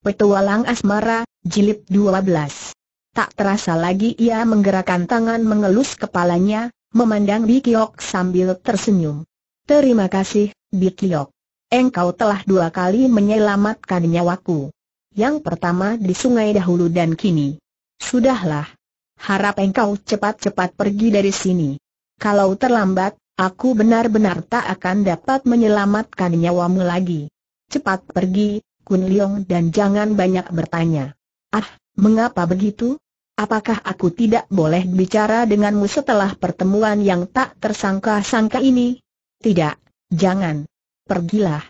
Petualang Asmara, Jilid 12 Tak terasa lagi ia menggerakkan tangan mengelus kepalanya, memandang Bikiok sambil tersenyum. Terima kasih, Bikiok. Engkau telah dua kali menyelamatkan nyawaku. Yang pertama di sungai dahulu dan kini. Sudahlah. Harap engkau cepat-cepat pergi dari sini. Kalau terlambat, aku benar-benar tak akan dapat menyelamatkan nyawamu lagi. Cepat pergi, Kun Liong dan jangan banyak bertanya. Ah, mengapa begitu? Apakah aku tidak boleh bicara denganmu setelah pertemuan yang tak tersangka-sangka ini? Tidak, jangan. Pergilah.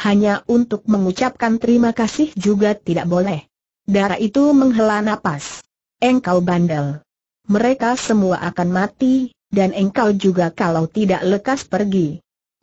Hanya untuk mengucapkan terima kasih juga tidak boleh. Darah itu menghela napas. Engkau bandel. Mereka semua akan mati, dan engkau juga kalau tidak lekas pergi.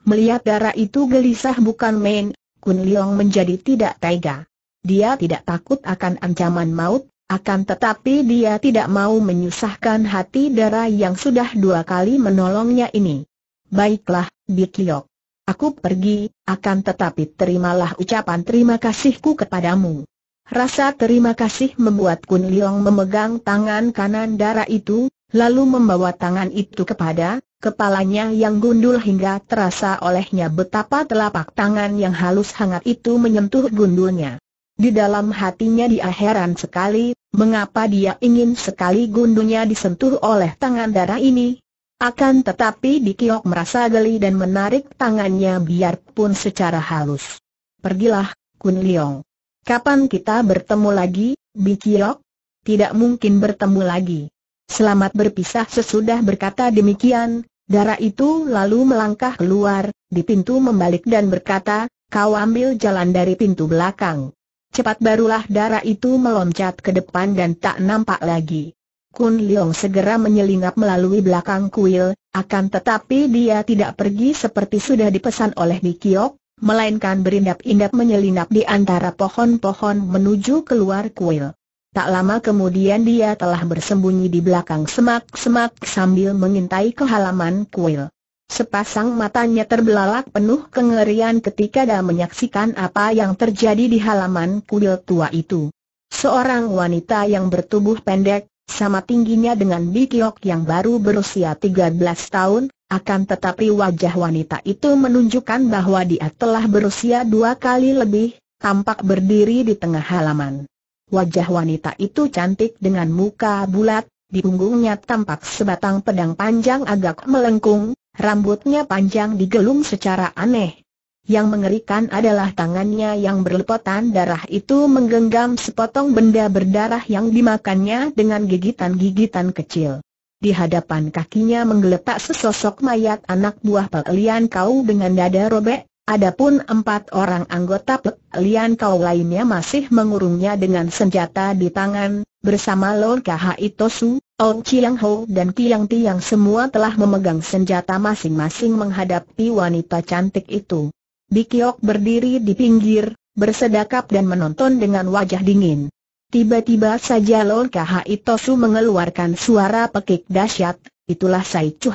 Melihat darah itu gelisah bukan main, Kun Leong menjadi tidak tega. Dia tidak takut akan ancaman maut, akan tetapi dia tidak mau menyusahkan hati darah yang sudah dua kali menolongnya ini. Baiklah, Liok. Aku pergi, akan tetapi terimalah ucapan terima kasihku kepadamu. Rasa terima kasih membuat Kun Leong memegang tangan kanan darah itu, lalu membawa tangan itu kepada Kepalanya yang gundul hingga terasa olehnya betapa telapak tangan yang halus hangat itu menyentuh gundulnya. Di dalam hatinya dia heran sekali, mengapa dia ingin sekali gundulnya disentuh oleh tangan darah ini. Akan tetapi Dikiok merasa geli dan menarik tangannya biarpun secara halus. Pergilah, Kun Leong. Kapan kita bertemu lagi, Dikiok? Tidak mungkin bertemu lagi. Selamat berpisah sesudah berkata demikian, Darah itu lalu melangkah keluar, di pintu membalik dan berkata, kau ambil jalan dari pintu belakang. Cepat barulah darah itu meloncat ke depan dan tak nampak lagi. Kun Leong segera menyelinap melalui belakang kuil, akan tetapi dia tidak pergi seperti sudah dipesan oleh Nikiok, melainkan berindap-indap menyelinap di antara pohon-pohon menuju keluar kuil. Tak lama kemudian dia telah bersembunyi di belakang semak-semak sambil mengintai ke halaman kuil. Sepasang matanya terbelalak penuh kengerian ketika dia menyaksikan apa yang terjadi di halaman kuil tua itu. Seorang wanita yang bertubuh pendek, sama tingginya dengan Bikiok yang baru berusia 13 tahun, akan tetapi wajah wanita itu menunjukkan bahwa dia telah berusia dua kali lebih, tampak berdiri di tengah halaman. Wajah wanita itu cantik dengan muka bulat, di punggungnya tampak sebatang pedang panjang agak melengkung, rambutnya panjang digelung secara aneh. Yang mengerikan adalah tangannya yang berlepotan darah itu menggenggam sepotong benda berdarah yang dimakannya dengan gigitan-gigitan kecil. Di hadapan kakinya menggeletak sesosok mayat anak buah Pelian Kau dengan dada robek, Adapun empat orang anggota Pek Lian Kau lainnya masih mengurungnya dengan senjata di tangan, bersama Lord Kahai Tosu, Ong Chiang Ho dan Kiang Tiang semua telah memegang senjata masing-masing menghadapi wanita cantik itu. Bikiok berdiri di pinggir, bersedakap dan menonton dengan wajah dingin. Tiba-tiba saja Lord Kahai Tosu mengeluarkan suara pekik dahsyat, itulah Sai Chu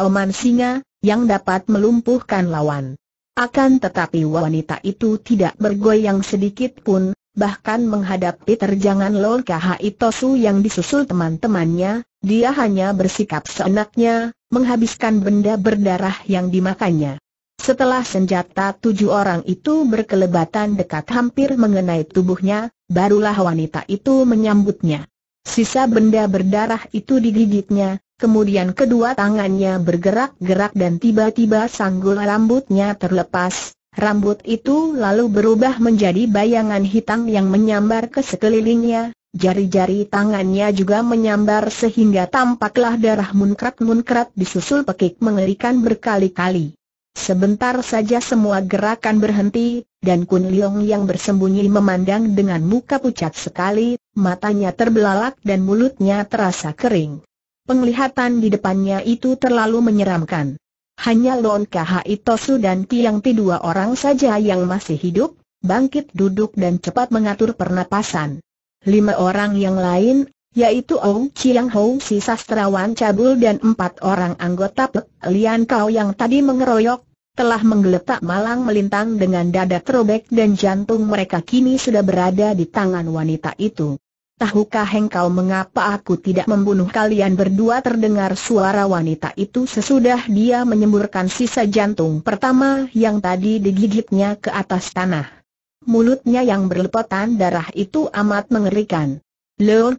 Oman Singa, yang dapat melumpuhkan lawan. Akan tetapi wanita itu tidak bergoyang sedikit pun, bahkan menghadapi terjangan Lol KHI Tosu yang disusul teman-temannya, dia hanya bersikap seenaknya, menghabiskan benda berdarah yang dimakannya. Setelah senjata tujuh orang itu berkelebatan dekat hampir mengenai tubuhnya, barulah wanita itu menyambutnya. Sisa benda berdarah itu digigitnya, Kemudian kedua tangannya bergerak-gerak dan tiba-tiba sanggul rambutnya terlepas. Rambut itu lalu berubah menjadi bayangan hitam yang menyambar ke sekelilingnya. Jari-jari tangannya juga menyambar sehingga tampaklah darah munkrat-munkrat disusul pekik mengerikan berkali-kali. Sebentar saja semua gerakan berhenti, dan Kun Leong yang bersembunyi memandang dengan muka pucat sekali, matanya terbelalak dan mulutnya terasa kering. Penglihatan di depannya itu terlalu menyeramkan. Hanya Lon Kahai Tosu dan Tiang Ti dua orang saja yang masih hidup, bangkit duduk dan cepat mengatur pernapasan. Lima orang yang lain, yaitu Ong Chiang Hou si sastrawan cabul dan empat orang anggota Pek Lian Kau yang tadi mengeroyok, telah menggeletak malang melintang dengan dada terobek dan jantung mereka kini sudah berada di tangan wanita itu. Tahukah engkau mengapa aku tidak membunuh kalian berdua terdengar suara wanita itu sesudah dia menyemburkan sisa jantung pertama yang tadi digigitnya ke atas tanah. Mulutnya yang berlepotan darah itu amat mengerikan. Leon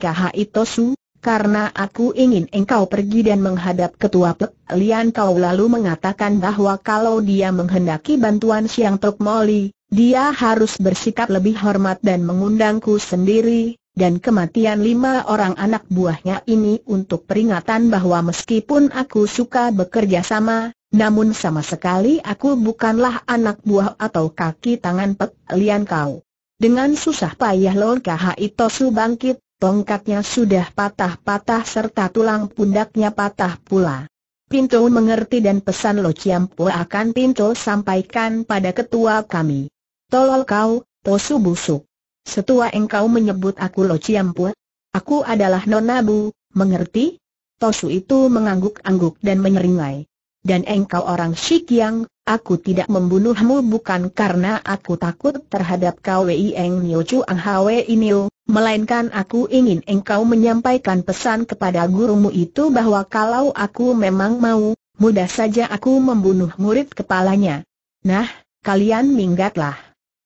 su, karena aku ingin engkau pergi dan menghadap ketua Pek Lian kau lalu mengatakan bahwa kalau dia menghendaki bantuan Siang Tok Moli, dia harus bersikap lebih hormat dan mengundangku sendiri, dan kematian lima orang anak buahnya ini untuk peringatan bahwa meskipun aku suka bekerja sama, namun sama sekali aku bukanlah anak buah atau kaki tangan Pek Lian Kau. Dengan susah payah Lon Kahai Tosu bangkit, tongkatnya sudah patah-patah serta tulang pundaknya patah pula. Pinto mengerti dan pesan Lo Chiampo akan Pinto sampaikan pada ketua kami. Tolol kau, Tosu busuk. Setua engkau menyebut aku Lo Ciampua? Aku adalah nonabu, mengerti? Tosu itu mengangguk-angguk dan menyeringai. Dan engkau orang Shikyang, aku tidak membunuhmu bukan karena aku takut terhadap kau Eng Nio Chuang Hwe Inil, melainkan aku ingin engkau menyampaikan pesan kepada gurumu itu bahwa kalau aku memang mau, mudah saja aku membunuh murid kepalanya. Nah, kalian minggatlah.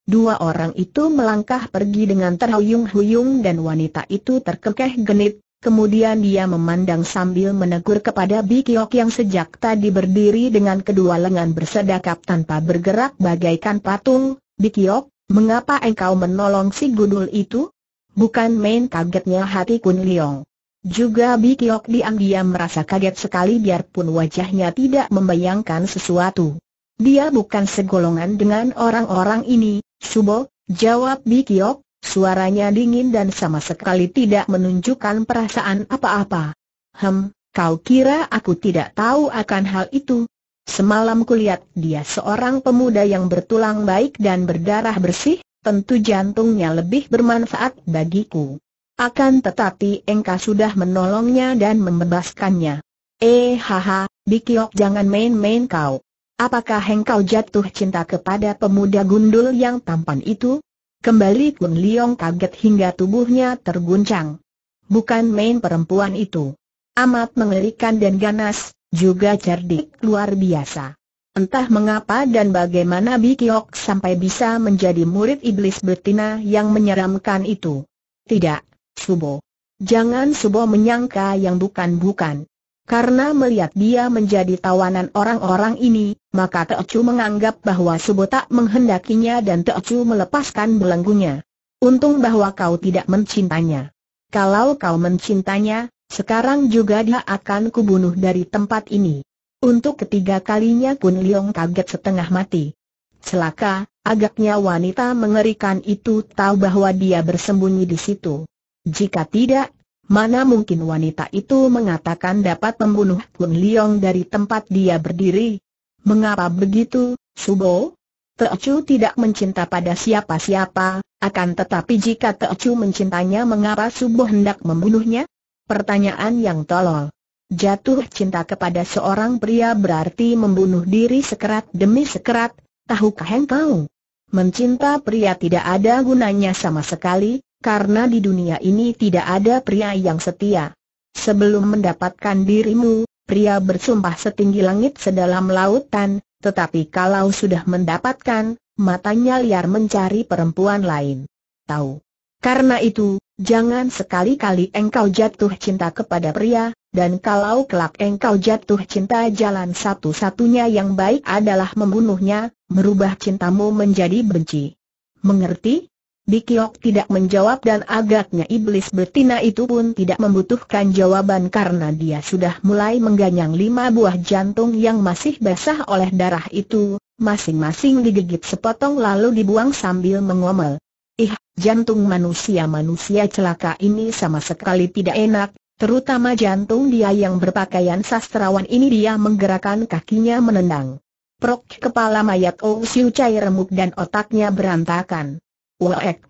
Dua orang itu melangkah pergi dengan terhuyung-huyung dan wanita itu terkekeh genit, kemudian dia memandang sambil menegur kepada Bikiok yang sejak tadi berdiri dengan kedua lengan bersedakap tanpa bergerak bagaikan patung, Bikiok, mengapa engkau menolong si gundul itu? Bukan main kagetnya hati Kun Liang. Juga Bikiok diam-diam merasa kaget sekali biarpun wajahnya tidak membayangkan sesuatu. Dia bukan segolongan dengan orang-orang ini, Subo, jawab Bikiok, suaranya dingin dan sama sekali tidak menunjukkan perasaan apa-apa. Hem, kau kira aku tidak tahu akan hal itu? Semalam kulihat dia seorang pemuda yang bertulang baik dan berdarah bersih, tentu jantungnya lebih bermanfaat bagiku. Akan tetapi engkau sudah menolongnya dan membebaskannya. Eh haha, Bikiok jangan main-main kau. Apakah engkau jatuh cinta kepada pemuda gundul yang tampan itu? Kembali Kun Liong kaget hingga tubuhnya terguncang. Bukan main perempuan itu. Amat mengerikan dan ganas, juga cerdik luar biasa. Entah mengapa dan bagaimana Bikiok sampai bisa menjadi murid iblis betina yang menyeramkan itu. Tidak, Subo. Jangan Subo menyangka yang bukan-bukan. Karena melihat dia menjadi tawanan orang-orang ini, maka Teocu menganggap bahwa Subota menghendakinya dan Teocu melepaskan belenggunya. Untung bahwa kau tidak mencintanya. Kalau kau mencintanya, sekarang juga dia akan kubunuh dari tempat ini. Untuk ketiga kalinya Kun Leong kaget setengah mati. Celaka, agaknya wanita mengerikan itu tahu bahwa dia bersembunyi di situ. Jika tidak, Mana mungkin wanita itu mengatakan dapat membunuh Kun Liong dari tempat dia berdiri? Mengapa begitu, Subo? Teocu tidak mencinta pada siapa-siapa, akan tetapi jika Teocu mencintanya mengapa Subo hendak membunuhnya? Pertanyaan yang tolol. Jatuh cinta kepada seorang pria berarti membunuh diri sekerat demi sekerat, tahukah engkau? Mencinta pria tidak ada gunanya sama sekali, karena di dunia ini tidak ada pria yang setia. Sebelum mendapatkan dirimu, pria bersumpah setinggi langit sedalam lautan, tetapi kalau sudah mendapatkan, matanya liar mencari perempuan lain. Tahu. Karena itu, jangan sekali-kali engkau jatuh cinta kepada pria, dan kalau kelak engkau jatuh cinta jalan satu-satunya yang baik adalah membunuhnya, merubah cintamu menjadi benci. Mengerti? Bikiok tidak menjawab dan agaknya iblis betina itu pun tidak membutuhkan jawaban karena dia sudah mulai mengganyang lima buah jantung yang masih basah oleh darah itu, masing-masing digigit sepotong lalu dibuang sambil mengomel. Ih, jantung manusia-manusia celaka ini sama sekali tidak enak, terutama jantung dia yang berpakaian sastrawan ini dia menggerakkan kakinya menendang. Prok kepala mayat Ousiu cair remuk dan otaknya berantakan. Wek!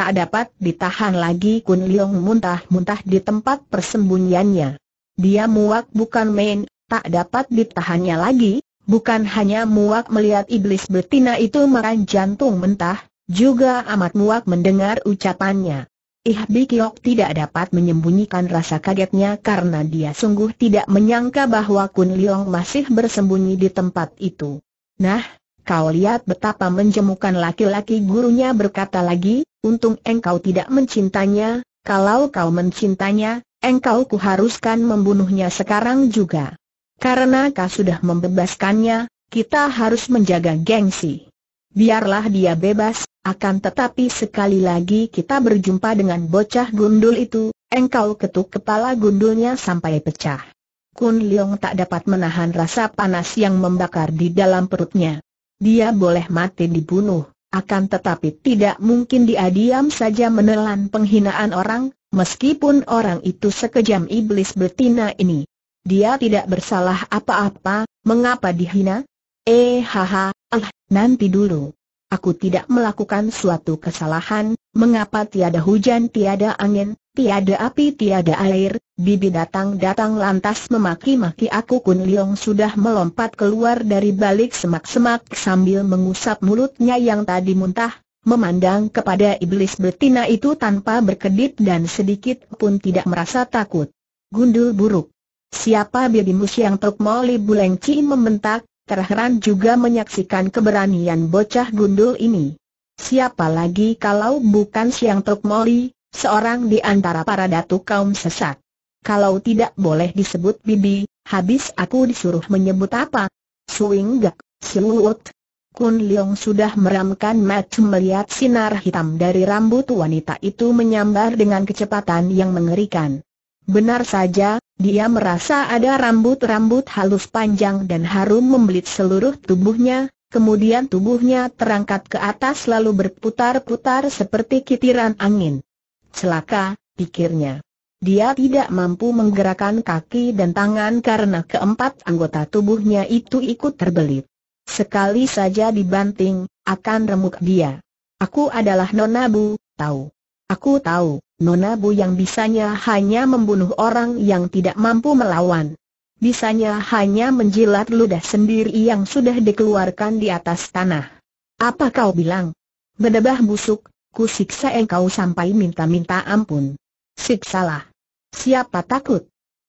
Tak dapat ditahan lagi Kun Liong muntah-muntah di tempat persembunyiannya. Dia muak bukan main, tak dapat ditahannya lagi, bukan hanya muak melihat iblis betina itu makan jantung mentah, juga amat muak mendengar ucapannya. Ih Kiok tidak dapat menyembunyikan rasa kagetnya karena dia sungguh tidak menyangka bahwa Kun Liong masih bersembunyi di tempat itu. Nah, Kau lihat betapa menjemukan laki-laki gurunya berkata lagi, untung engkau tidak mencintanya, kalau kau mencintanya, engkau kuharuskan membunuhnya sekarang juga. Karena kau sudah membebaskannya, kita harus menjaga gengsi. Biarlah dia bebas, akan tetapi sekali lagi kita berjumpa dengan bocah gundul itu, engkau ketuk kepala gundulnya sampai pecah. Kun Leong tak dapat menahan rasa panas yang membakar di dalam perutnya dia boleh mati dibunuh, akan tetapi tidak mungkin dia diam saja menelan penghinaan orang, meskipun orang itu sekejam iblis betina ini. Dia tidak bersalah apa-apa, mengapa dihina? Eh haha, ah, nanti dulu aku tidak melakukan suatu kesalahan, mengapa tiada hujan tiada angin, tiada api tiada air, bibi datang-datang lantas memaki-maki aku Kun Liong sudah melompat keluar dari balik semak-semak sambil mengusap mulutnya yang tadi muntah, memandang kepada iblis betina itu tanpa berkedip dan sedikit pun tidak merasa takut. Gundul buruk. Siapa bibimu Siang Tok Moli Bulengci membentak, terheran juga menyaksikan keberanian bocah gundul ini. Siapa lagi kalau bukan Siang Tok Moli, seorang di antara para datu kaum sesat. Kalau tidak boleh disebut bibi, habis aku disuruh menyebut apa? Suinggak, Siluut. Kun Leong sudah meramkan mata melihat sinar hitam dari rambut wanita itu menyambar dengan kecepatan yang mengerikan. Benar saja, dia merasa ada rambut-rambut halus panjang dan harum membelit seluruh tubuhnya, kemudian tubuhnya terangkat ke atas lalu berputar-putar seperti kitiran angin. Celaka, pikirnya. Dia tidak mampu menggerakkan kaki dan tangan karena keempat anggota tubuhnya itu ikut terbelit. Sekali saja dibanting, akan remuk dia. Aku adalah Nona Bu, tahu. Aku tahu, Nona Bu yang bisanya hanya membunuh orang yang tidak mampu melawan. Bisanya hanya menjilat ludah sendiri yang sudah dikeluarkan di atas tanah. Apa kau bilang? Bedebah busuk, ku siksa engkau sampai minta-minta ampun. Siksalah. Siapa takut?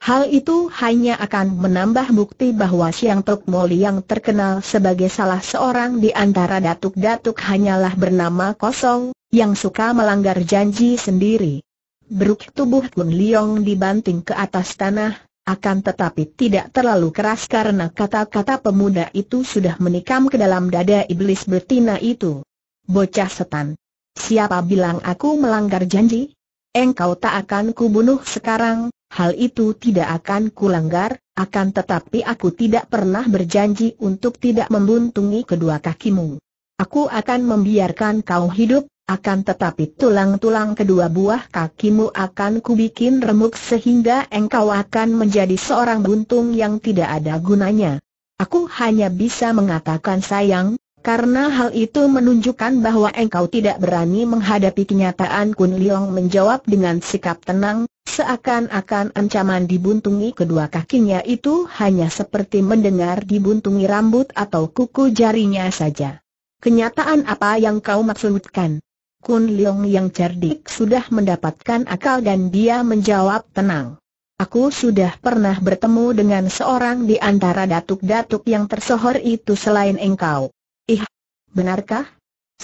Hal itu hanya akan menambah bukti bahwa Siang Tok Moli yang terkenal sebagai salah seorang di antara datuk-datuk hanyalah bernama kosong, yang suka melanggar janji sendiri. Beruk tubuh Kun Liong dibanting ke atas tanah, akan tetapi tidak terlalu keras karena kata-kata pemuda itu sudah menikam ke dalam dada iblis betina itu. Bocah setan. Siapa bilang aku melanggar janji? Engkau tak akan kubunuh sekarang, hal itu tidak akan kulanggar, akan tetapi aku tidak pernah berjanji untuk tidak membuntungi kedua kakimu. Aku akan membiarkan kau hidup, akan tetapi tulang-tulang kedua buah kakimu akan kubikin remuk sehingga engkau akan menjadi seorang buntung yang tidak ada gunanya. Aku hanya bisa mengatakan sayang, karena hal itu menunjukkan bahwa engkau tidak berani menghadapi kenyataan Kun Liong menjawab dengan sikap tenang, Seakan-akan ancaman dibuntungi kedua kakinya itu hanya seperti mendengar dibuntungi rambut atau kuku jarinya saja. Kenyataan apa yang kau maksudkan? Kun Leong yang cerdik sudah mendapatkan akal dan dia menjawab tenang. Aku sudah pernah bertemu dengan seorang di antara datuk-datuk yang tersohor itu selain engkau. Ih, benarkah?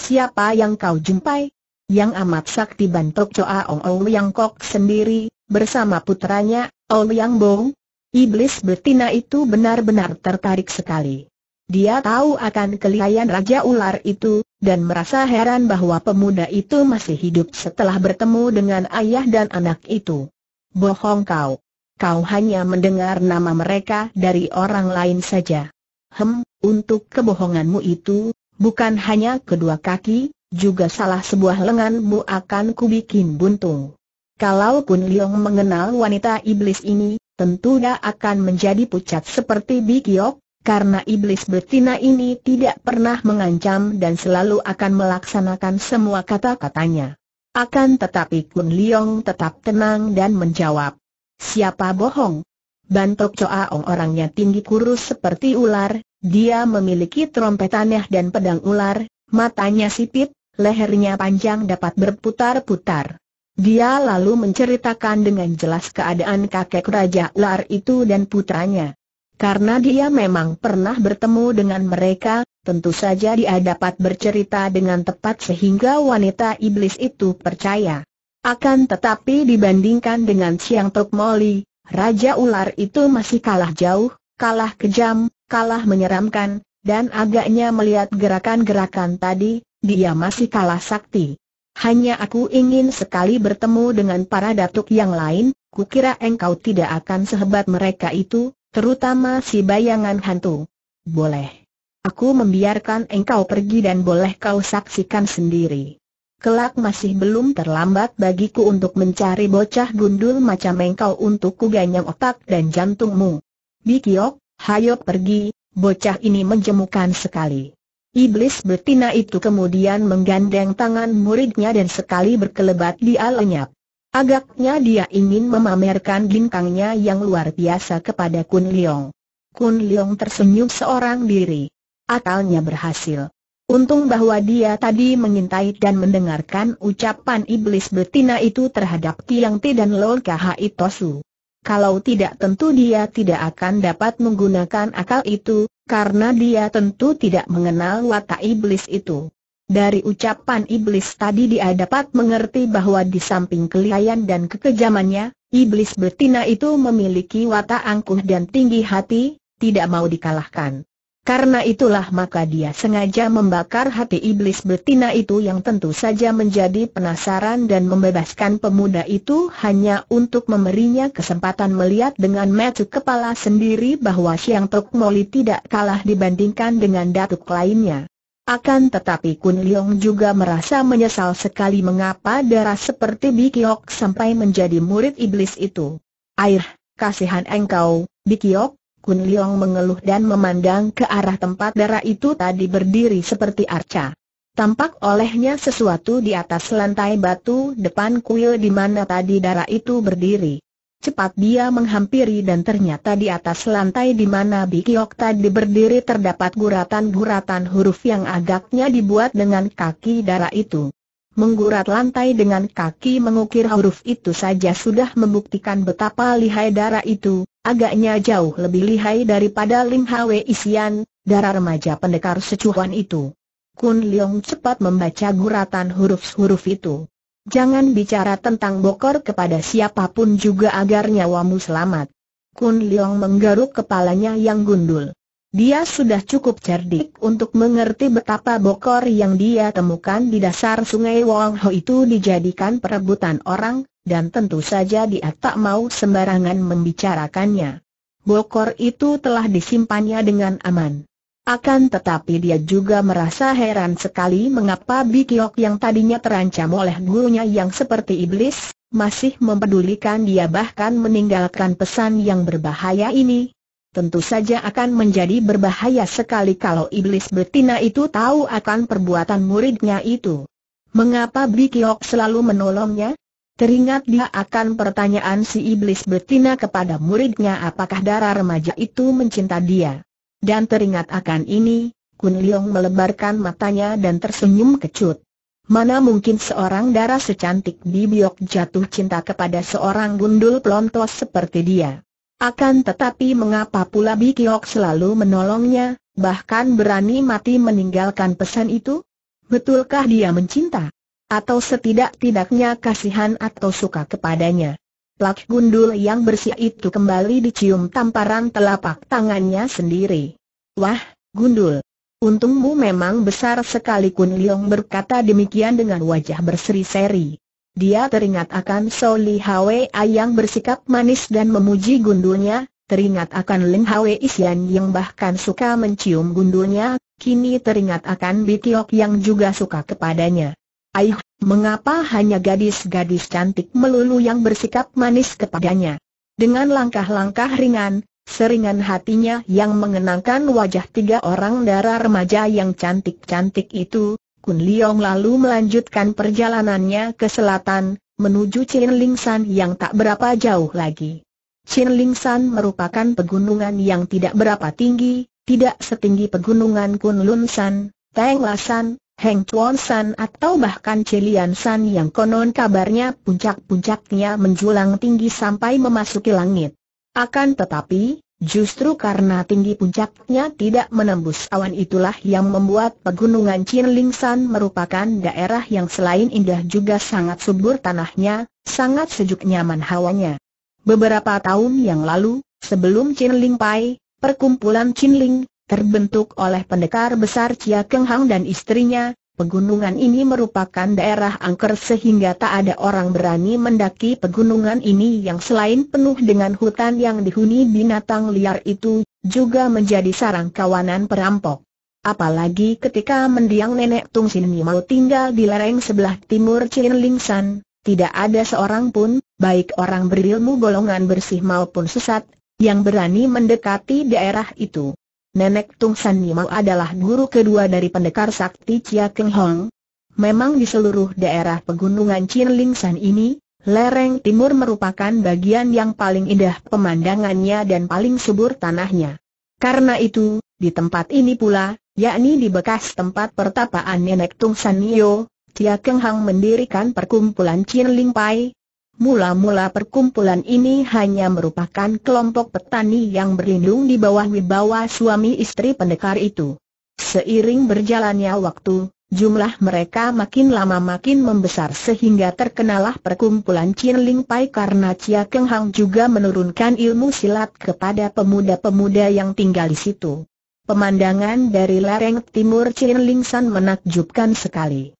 Siapa yang kau jumpai? Yang amat sakti bantok Choa Ong ong yang kok sendiri, bersama putranya, Ouyang Bo. Iblis betina itu benar-benar tertarik sekali. Dia tahu akan kelihayan Raja Ular itu, dan merasa heran bahwa pemuda itu masih hidup setelah bertemu dengan ayah dan anak itu. Bohong kau. Kau hanya mendengar nama mereka dari orang lain saja. Hem, untuk kebohonganmu itu, bukan hanya kedua kaki, juga salah sebuah lenganmu akan kubikin buntung. Kalau Kalaupun Liong mengenal wanita iblis ini, tentu dia akan menjadi pucat seperti Bikiok, karena iblis betina ini tidak pernah mengancam dan selalu akan melaksanakan semua kata-katanya. Akan tetapi Kun Liong tetap tenang dan menjawab, Siapa bohong? Bantok Choaong orangnya tinggi kurus seperti ular, dia memiliki trompet aneh dan pedang ular, matanya sipit, lehernya panjang dapat berputar-putar. Dia lalu menceritakan dengan jelas keadaan kakek Raja Lar itu dan putranya. Karena dia memang pernah bertemu dengan mereka, tentu saja dia dapat bercerita dengan tepat sehingga wanita iblis itu percaya. Akan tetapi dibandingkan dengan Siang Tok Moli, Raja Ular itu masih kalah jauh, kalah kejam, kalah menyeramkan, dan agaknya melihat gerakan-gerakan tadi, dia masih kalah sakti. Hanya aku ingin sekali bertemu dengan para datuk yang lain, kukira engkau tidak akan sehebat mereka itu, terutama si bayangan hantu. Boleh. Aku membiarkan engkau pergi dan boleh kau saksikan sendiri. Kelak masih belum terlambat bagiku untuk mencari bocah gundul macam engkau untuk kuganyang otak dan jantungmu. Bikiok, hayo pergi, bocah ini menjemukan sekali. Iblis betina itu kemudian menggandeng tangan muridnya dan sekali berkelebat dia lenyap. Agaknya dia ingin memamerkan ginkangnya yang luar biasa kepada Kun Leong. Kun Leong tersenyum seorang diri. Akalnya berhasil. Untung bahwa dia tadi mengintai dan mendengarkan ucapan iblis betina itu terhadap Tiang Ti dan Lol Kahai Itosu. Kalau tidak tentu dia tidak akan dapat menggunakan akal itu, karena dia tentu tidak mengenal watak iblis itu. Dari ucapan iblis tadi dia dapat mengerti bahwa di samping kelihayan dan kekejamannya, iblis betina itu memiliki watak angkuh dan tinggi hati, tidak mau dikalahkan. Karena itulah maka dia sengaja membakar hati iblis betina itu yang tentu saja menjadi penasaran dan membebaskan pemuda itu hanya untuk memberinya kesempatan melihat dengan mata kepala sendiri bahwa Siang Tok Moli tidak kalah dibandingkan dengan datuk lainnya. Akan tetapi Kun Leong juga merasa menyesal sekali mengapa darah seperti Bikiok sampai menjadi murid iblis itu. Air, kasihan engkau, Bikiok, Kun Liang mengeluh dan memandang ke arah tempat darah itu tadi berdiri seperti arca. Tampak olehnya sesuatu di atas lantai batu depan kuil di mana tadi darah itu berdiri. Cepat dia menghampiri dan ternyata di atas lantai di mana Bikiok tadi berdiri terdapat guratan-guratan huruf yang agaknya dibuat dengan kaki darah itu. Menggurat lantai dengan kaki mengukir huruf itu saja sudah membuktikan betapa lihai darah itu, Agaknya jauh lebih lihai daripada Lim Hwe Isian, darah remaja pendekar secuan itu. Kun Leong cepat membaca guratan huruf-huruf itu. Jangan bicara tentang bokor kepada siapapun juga agar nyawamu selamat. Kun Leong menggaruk kepalanya yang gundul. Dia sudah cukup cerdik untuk mengerti betapa bokor yang dia temukan di dasar sungai Wong Ho itu dijadikan perebutan orang, dan tentu saja dia tak mau sembarangan membicarakannya. Bokor itu telah disimpannya dengan aman. Akan tetapi dia juga merasa heran sekali mengapa Bikiok yang tadinya terancam oleh gurunya yang seperti iblis, masih mempedulikan dia bahkan meninggalkan pesan yang berbahaya ini. Tentu saja akan menjadi berbahaya sekali kalau iblis betina itu tahu akan perbuatan muridnya itu. Mengapa Bikiok selalu menolongnya? Teringat dia akan pertanyaan si iblis betina kepada muridnya apakah darah remaja itu mencinta dia. Dan teringat akan ini, Kun Leong melebarkan matanya dan tersenyum kecut. Mana mungkin seorang darah secantik Bibiok jatuh cinta kepada seorang gundul pelontos seperti dia. Akan tetapi mengapa pula Bikiok selalu menolongnya, bahkan berani mati meninggalkan pesan itu? Betulkah dia mencinta? atau setidak-tidaknya kasihan atau suka kepadanya. Plak gundul yang bersih itu kembali dicium tamparan telapak tangannya sendiri. Wah, gundul. Untungmu memang besar sekali Kun Leong berkata demikian dengan wajah berseri-seri. Dia teringat akan Soli Hwei yang bersikap manis dan memuji gundulnya, teringat akan Ling Hwei Isian yang bahkan suka mencium gundulnya, kini teringat akan Bitiok yang juga suka kepadanya. Aih, mengapa hanya gadis-gadis cantik melulu yang bersikap manis kepadanya? Dengan langkah-langkah ringan, seringan hatinya yang mengenangkan wajah tiga orang darah remaja yang cantik-cantik itu, Kun Leong lalu melanjutkan perjalanannya ke selatan, menuju Chin Ling San yang tak berapa jauh lagi. Chin Ling San merupakan pegunungan yang tidak berapa tinggi, tidak setinggi pegunungan Kun Lun San, Teng Lasan, Heng Chuan San atau bahkan Cilian San yang konon kabarnya puncak-puncaknya menjulang tinggi sampai memasuki langit. Akan tetapi, justru karena tinggi puncaknya tidak menembus awan itulah yang membuat pegunungan Chinling San merupakan daerah yang selain indah juga sangat subur tanahnya, sangat sejuk nyaman hawanya. Beberapa tahun yang lalu, sebelum Chinling Pai, perkumpulan Chinling terbentuk oleh pendekar besar Chia Keng Hang dan istrinya, pegunungan ini merupakan daerah angker sehingga tak ada orang berani mendaki pegunungan ini yang selain penuh dengan hutan yang dihuni binatang liar itu, juga menjadi sarang kawanan perampok. Apalagi ketika mendiang nenek Tung Sin mau tinggal di lereng sebelah timur Chin Ling San, tidak ada seorang pun, baik orang berilmu golongan bersih maupun sesat, yang berani mendekati daerah itu. Nenek Tung San Nima adalah guru kedua dari pendekar sakti Chia Keng Hong. Memang di seluruh daerah pegunungan Chin Ling San ini, lereng timur merupakan bagian yang paling indah pemandangannya dan paling subur tanahnya. Karena itu, di tempat ini pula, yakni di bekas tempat pertapaan Nenek Tung San Nio, Chia Keng Hong mendirikan perkumpulan Chin Ling Pai, Mula-mula perkumpulan ini hanya merupakan kelompok petani yang berlindung di bawah wibawa suami istri pendekar itu. Seiring berjalannya waktu, jumlah mereka makin lama makin membesar sehingga terkenalah perkumpulan Chin Ling Pai karena Chia Keng Hang juga menurunkan ilmu silat kepada pemuda-pemuda yang tinggal di situ. Pemandangan dari lereng timur Chin Ling San menakjubkan sekali.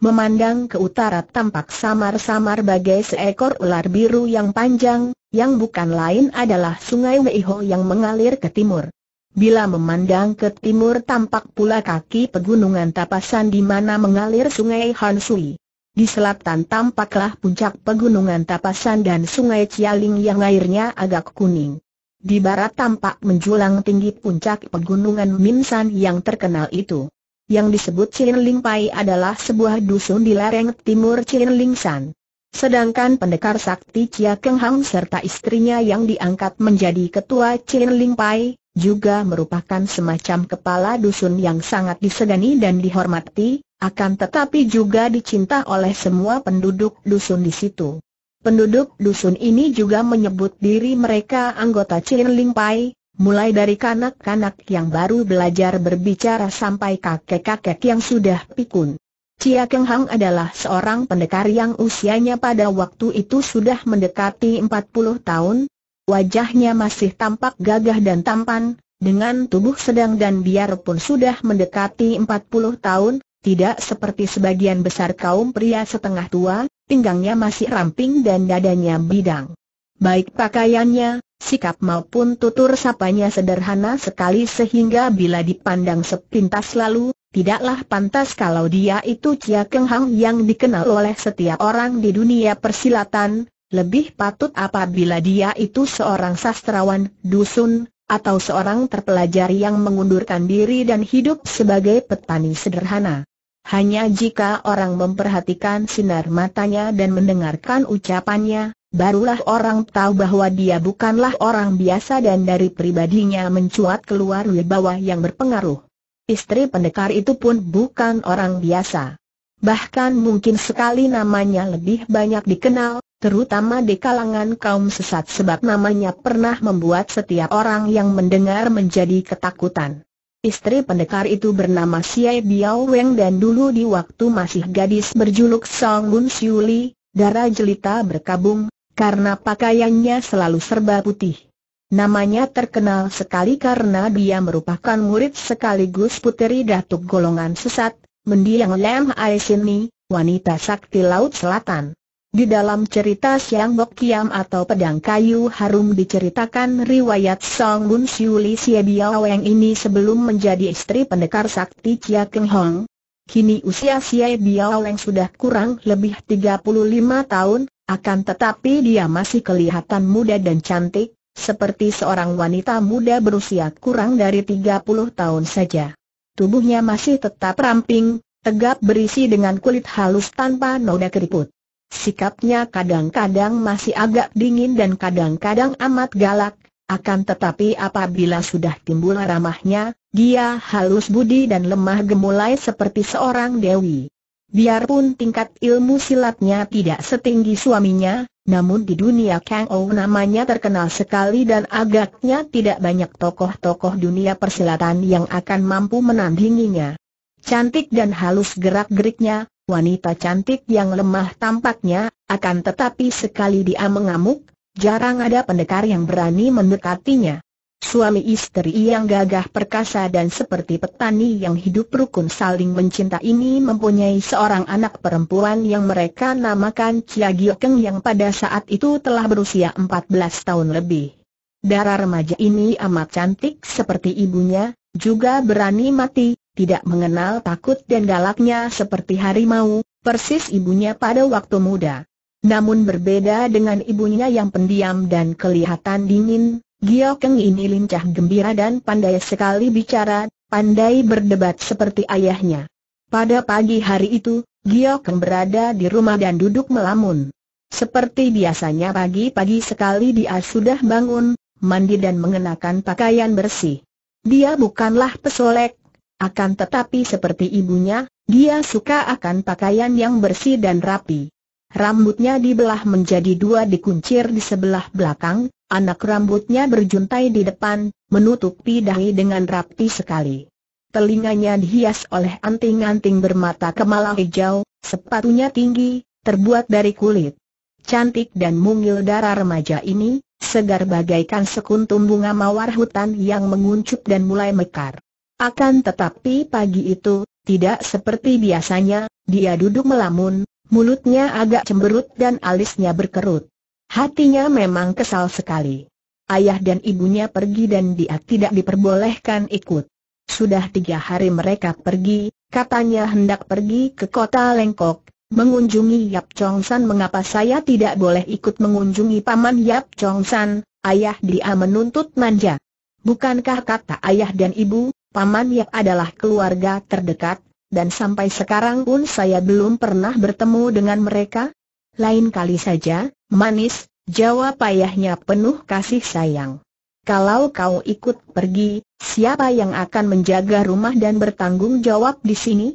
Memandang ke utara tampak samar-samar bagai seekor ular biru yang panjang, yang bukan lain adalah sungai Weiho yang mengalir ke timur. Bila memandang ke timur tampak pula kaki pegunungan Tapasan di mana mengalir sungai Hansui. Di selatan tampaklah puncak pegunungan Tapasan dan sungai Cialing yang airnya agak kuning. Di barat tampak menjulang tinggi puncak pegunungan Minsan yang terkenal itu yang disebut Cilinling Pai adalah sebuah dusun di lereng timur Cilinling San. Sedangkan pendekar sakti Chia Keng Hang serta istrinya yang diangkat menjadi ketua Cilinling Pai, juga merupakan semacam kepala dusun yang sangat disegani dan dihormati, akan tetapi juga dicinta oleh semua penduduk dusun di situ. Penduduk dusun ini juga menyebut diri mereka anggota Cilinling Pai, mulai dari kanak-kanak yang baru belajar berbicara sampai kakek-kakek yang sudah pikun. Cia Keng Hang adalah seorang pendekar yang usianya pada waktu itu sudah mendekati 40 tahun. Wajahnya masih tampak gagah dan tampan, dengan tubuh sedang dan biarpun sudah mendekati 40 tahun, tidak seperti sebagian besar kaum pria setengah tua, pinggangnya masih ramping dan dadanya bidang. Baik pakaiannya, sikap maupun tutur sapanya sederhana sekali sehingga bila dipandang sepintas lalu, tidaklah pantas kalau dia itu Chia Keng Hang yang dikenal oleh setiap orang di dunia persilatan, lebih patut apabila dia itu seorang sastrawan dusun, atau seorang terpelajar yang mengundurkan diri dan hidup sebagai petani sederhana. Hanya jika orang memperhatikan sinar matanya dan mendengarkan ucapannya, Barulah orang tahu bahwa dia bukanlah orang biasa dan dari pribadinya mencuat keluar wibawa yang berpengaruh. Istri pendekar itu pun bukan orang biasa. Bahkan mungkin sekali namanya lebih banyak dikenal, terutama di kalangan kaum sesat sebab namanya pernah membuat setiap orang yang mendengar menjadi ketakutan. Istri pendekar itu bernama Xie Biao Weng dan dulu di waktu masih gadis berjuluk Song Bun Siuli, darah jelita berkabung, karena pakaiannya selalu serba putih. Namanya terkenal sekali karena dia merupakan murid sekaligus puteri datuk golongan sesat, mendiang Lam Ai wanita sakti Laut Selatan. Di dalam cerita Siang Bok Kiam atau Pedang Kayu Harum diceritakan riwayat Song Bun Siuli Sia Biao yang ini sebelum menjadi istri pendekar sakti Chia Keng Hong. Kini usia Sia Biao yang sudah kurang lebih 35 tahun, akan tetapi dia masih kelihatan muda dan cantik, seperti seorang wanita muda berusia kurang dari 30 tahun saja. Tubuhnya masih tetap ramping, tegap berisi dengan kulit halus tanpa noda keriput. Sikapnya kadang-kadang masih agak dingin dan kadang-kadang amat galak, akan tetapi apabila sudah timbul ramahnya, dia halus budi dan lemah gemulai seperti seorang dewi. Biarpun tingkat ilmu silatnya tidak setinggi suaminya, namun di dunia Kang Ou namanya terkenal sekali dan agaknya tidak banyak tokoh-tokoh dunia persilatan yang akan mampu menandinginya. Cantik dan halus gerak-geriknya, wanita cantik yang lemah tampaknya, akan tetapi sekali dia mengamuk, jarang ada pendekar yang berani mendekatinya. Suami istri yang gagah perkasa dan seperti petani yang hidup rukun saling mencinta ini mempunyai seorang anak perempuan yang mereka namakan Chia Giokeng yang pada saat itu telah berusia 14 tahun lebih. Darah remaja ini amat cantik seperti ibunya, juga berani mati, tidak mengenal takut dan galaknya seperti harimau, persis ibunya pada waktu muda. Namun berbeda dengan ibunya yang pendiam dan kelihatan dingin, Gio Keng ini lincah gembira dan pandai sekali bicara, pandai berdebat seperti ayahnya. Pada pagi hari itu, Gio Keng berada di rumah dan duduk melamun. Seperti biasanya pagi-pagi sekali dia sudah bangun, mandi dan mengenakan pakaian bersih. Dia bukanlah pesolek, akan tetapi seperti ibunya, dia suka akan pakaian yang bersih dan rapi. Rambutnya dibelah menjadi dua dikuncir di sebelah belakang, Anak rambutnya berjuntai di depan, menutupi dahi dengan rapi sekali. Telinganya dihias oleh anting-anting bermata kemala hijau, sepatunya tinggi, terbuat dari kulit. Cantik dan mungil darah remaja ini, segar bagaikan sekuntum bunga mawar hutan yang menguncup dan mulai mekar. Akan tetapi pagi itu, tidak seperti biasanya, dia duduk melamun, mulutnya agak cemberut dan alisnya berkerut. Hatinya memang kesal sekali. Ayah dan ibunya pergi dan dia tidak diperbolehkan ikut. Sudah tiga hari mereka pergi, katanya hendak pergi ke kota Lengkok, mengunjungi Yap Chong San. Mengapa saya tidak boleh ikut mengunjungi paman Yap Chong San? Ayah dia menuntut manja. Bukankah kata ayah dan ibu, paman Yap adalah keluarga terdekat, dan sampai sekarang pun saya belum pernah bertemu dengan mereka? Lain kali saja, manis, jawab ayahnya penuh kasih sayang. Kalau kau ikut pergi, siapa yang akan menjaga rumah dan bertanggung jawab di sini?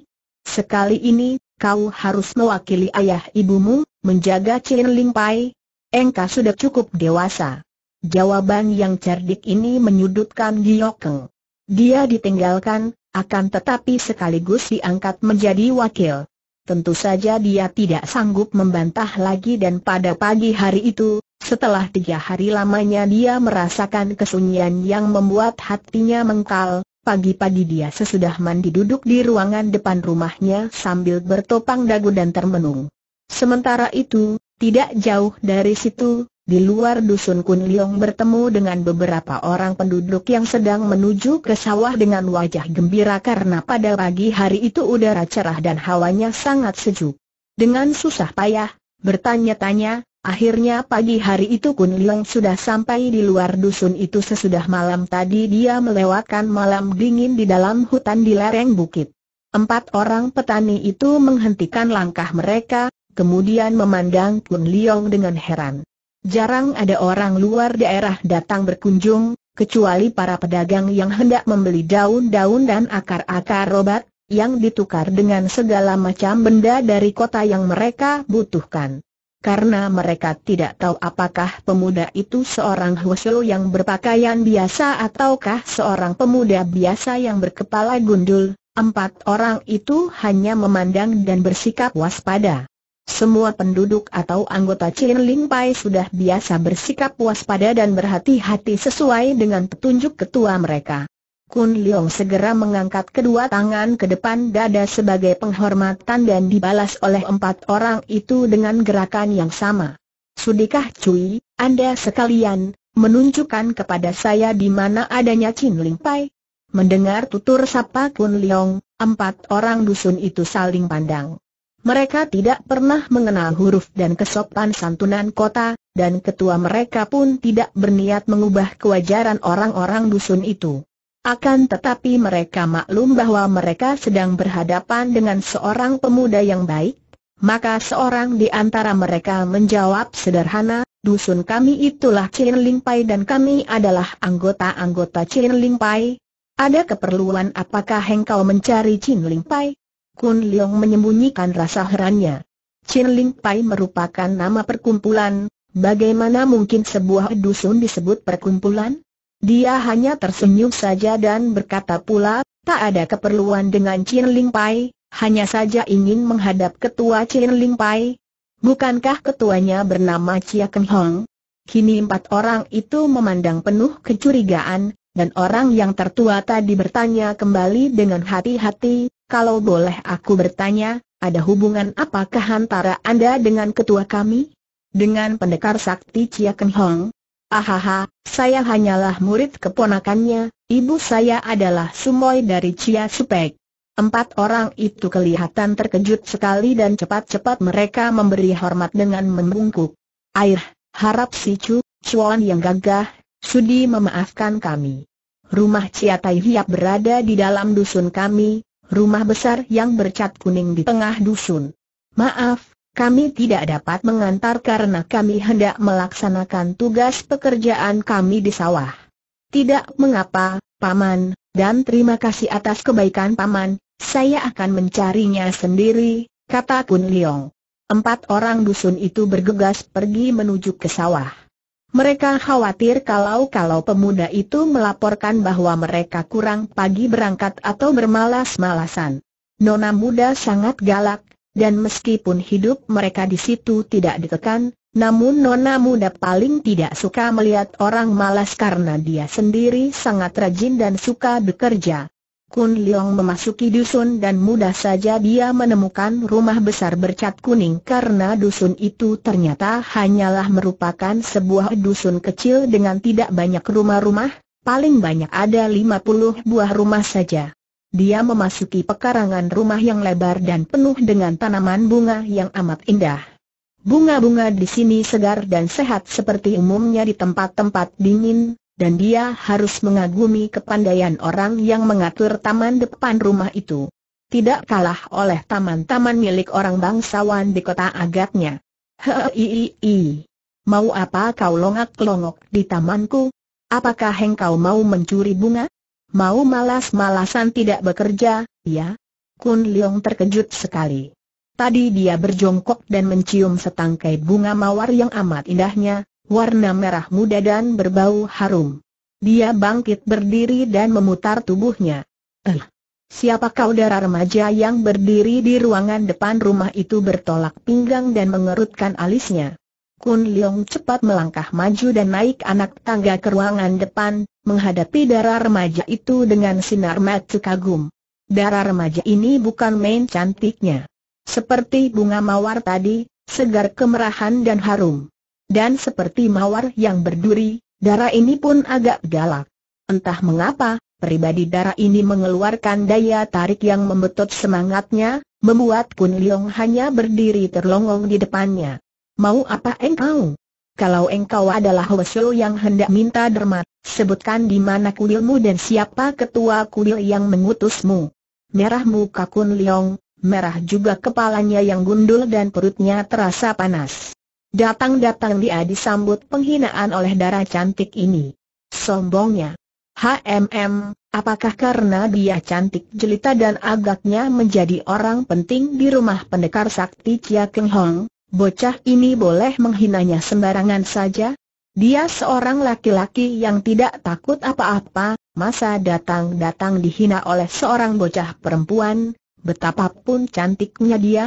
Sekali ini, kau harus mewakili ayah ibumu, menjaga Chin Ling Pai. Engkau sudah cukup dewasa. Jawaban yang cerdik ini menyudutkan Giokeng. Dia ditinggalkan, akan tetapi sekaligus diangkat menjadi wakil tentu saja dia tidak sanggup membantah lagi dan pada pagi hari itu, setelah tiga hari lamanya dia merasakan kesunyian yang membuat hatinya mengkal, pagi-pagi dia sesudah mandi duduk di ruangan depan rumahnya sambil bertopang dagu dan termenung. Sementara itu, tidak jauh dari situ, di luar dusun Kun Liong bertemu dengan beberapa orang penduduk yang sedang menuju ke sawah dengan wajah gembira karena pada pagi hari itu udara cerah dan hawanya sangat sejuk. Dengan susah payah, bertanya-tanya, akhirnya pagi hari itu Kun Liong sudah sampai di luar dusun itu sesudah malam tadi dia melewatkan malam dingin di dalam hutan di lereng bukit. Empat orang petani itu menghentikan langkah mereka, kemudian memandang Kun Liong dengan heran. Jarang ada orang luar daerah datang berkunjung, kecuali para pedagang yang hendak membeli daun-daun dan akar-akar obat, yang ditukar dengan segala macam benda dari kota yang mereka butuhkan. Karena mereka tidak tahu apakah pemuda itu seorang hwasul yang berpakaian biasa ataukah seorang pemuda biasa yang berkepala gundul, Empat orang itu hanya memandang dan bersikap waspada. Semua penduduk atau anggota Chin Ling Pai sudah biasa bersikap waspada dan berhati-hati sesuai dengan petunjuk ketua mereka. Kun Leong segera mengangkat kedua tangan ke depan dada sebagai penghormatan dan dibalas oleh empat orang itu dengan gerakan yang sama. Sudikah Cui, Anda sekalian, menunjukkan kepada saya di mana adanya Chin Ling Pai? Mendengar tutur sapa Kun Leong, empat orang dusun itu saling pandang. Mereka tidak pernah mengenal huruf dan kesopan santunan kota, dan ketua mereka pun tidak berniat mengubah kewajaran orang-orang dusun itu. Akan tetapi mereka maklum bahwa mereka sedang berhadapan dengan seorang pemuda yang baik, maka seorang di antara mereka menjawab sederhana, dusun kami itulah Chin Ling Pai dan kami adalah anggota-anggota Chin Ling Pai. Ada keperluan apakah engkau mencari Chin Ling Pai? Kun Leong menyembunyikan rasa herannya. Chin Ling Pai merupakan nama perkumpulan, bagaimana mungkin sebuah dusun disebut perkumpulan? Dia hanya tersenyum saja dan berkata pula, tak ada keperluan dengan Chin Ling Pai, hanya saja ingin menghadap ketua Chin Ling Pai. Bukankah ketuanya bernama Chia Keng Hong? Kini empat orang itu memandang penuh kecurigaan, dan orang yang tertua tadi bertanya kembali dengan hati-hati, kalau boleh aku bertanya, ada hubungan apakah antara Anda dengan ketua kami? Dengan pendekar sakti Chia Ken Hong? Ahaha, saya hanyalah murid keponakannya, ibu saya adalah sumoy dari Chia Supek. Empat orang itu kelihatan terkejut sekali dan cepat-cepat mereka memberi hormat dengan membungkuk. Air, harap si Chu, Chuan yang gagah, sudi memaafkan kami. Rumah Chia Tai Hiap berada di dalam dusun kami, rumah besar yang bercat kuning di tengah dusun. Maaf, kami tidak dapat mengantar karena kami hendak melaksanakan tugas pekerjaan kami di sawah. Tidak mengapa, Paman, dan terima kasih atas kebaikan Paman, saya akan mencarinya sendiri, kata Kun Liong. Empat orang dusun itu bergegas pergi menuju ke sawah. Mereka khawatir kalau-kalau pemuda itu melaporkan bahwa mereka kurang pagi berangkat atau bermalas-malasan. Nona muda sangat galak, dan meskipun hidup mereka di situ tidak ditekan, namun nona muda paling tidak suka melihat orang malas karena dia sendiri sangat rajin dan suka bekerja. Kun Leong memasuki dusun dan mudah saja dia menemukan rumah besar bercat kuning karena dusun itu ternyata hanyalah merupakan sebuah dusun kecil dengan tidak banyak rumah-rumah, paling banyak ada 50 buah rumah saja. Dia memasuki pekarangan rumah yang lebar dan penuh dengan tanaman bunga yang amat indah. Bunga-bunga di sini segar dan sehat seperti umumnya di tempat-tempat dingin, dan dia harus mengagumi kepandaian orang yang mengatur taman depan rumah itu. Tidak kalah oleh taman-taman milik orang bangsawan di kota agatnya. Hei, mau apa kau longak-longok di tamanku? Apakah engkau mau mencuri bunga? Mau malas-malasan tidak bekerja, ya? Kun Leong terkejut sekali. Tadi dia berjongkok dan mencium setangkai bunga mawar yang amat indahnya, warna merah muda dan berbau harum. Dia bangkit berdiri dan memutar tubuhnya. Eh, siapa kau darah remaja yang berdiri di ruangan depan rumah itu bertolak pinggang dan mengerutkan alisnya. Kun Leong cepat melangkah maju dan naik anak tangga ke ruangan depan, menghadapi darah remaja itu dengan sinar mata kagum. Darah remaja ini bukan main cantiknya. Seperti bunga mawar tadi, segar kemerahan dan harum. Dan seperti mawar yang berduri, darah ini pun agak galak. Entah mengapa, pribadi darah ini mengeluarkan daya tarik yang membetot semangatnya, membuat Kun Liong hanya berdiri terlongong di depannya. Mau apa engkau? Kalau engkau adalah Hwasyo yang hendak minta dermat, sebutkan di mana kuilmu dan siapa ketua kuil yang mengutusmu. Merah muka Kun Liong, merah juga kepalanya yang gundul dan perutnya terasa panas. Datang-datang dia disambut penghinaan oleh darah cantik ini. Sombongnya. HMM, apakah karena dia cantik jelita dan agaknya menjadi orang penting di rumah pendekar sakti Chia Keng Hong, bocah ini boleh menghinanya sembarangan saja? Dia seorang laki-laki yang tidak takut apa-apa, masa datang-datang dihina oleh seorang bocah perempuan, betapapun cantiknya dia?